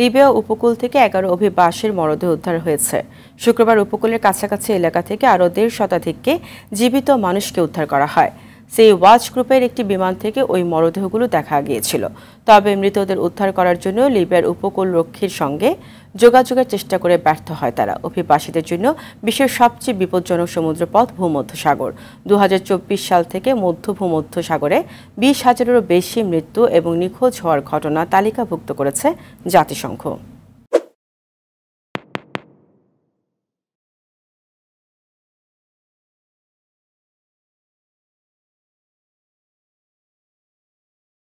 Libya উপকূল থেকে এগারো বাসের মরদেহ উদ্ধার হয়েছে শুক্রবার উপকূলের কাছাকাছি এলাকা থেকে আরও দেড় শতাধিককে জীবিত মানুষকে উদ্ধার করা হয় সেই ওয়াচ গ্রুপের একটি বিমান থেকে ওই মরদেহগুলো দেখা গিয়েছিল তবে মৃতদের উদ্ধার করার জন্য লিবিয়ার উপকূল রক্ষীর সঙ্গে যোগাযোগের চেষ্টা করে ব্যর্থ হয় তারা অভিবাসীদের জন্য বিশ্বের সবচেয়ে বিপজ্জনক সমুদ্রপথ ভূমধ্যসাগর দু সাল থেকে মধ্য ভূমধ্যসাগরে বিশ হাজারেরও বেশি মৃত্যু এবং নিখোঁজ হওয়ার ঘটনা তালিকাভুক্ত করেছে জাতিসংঘ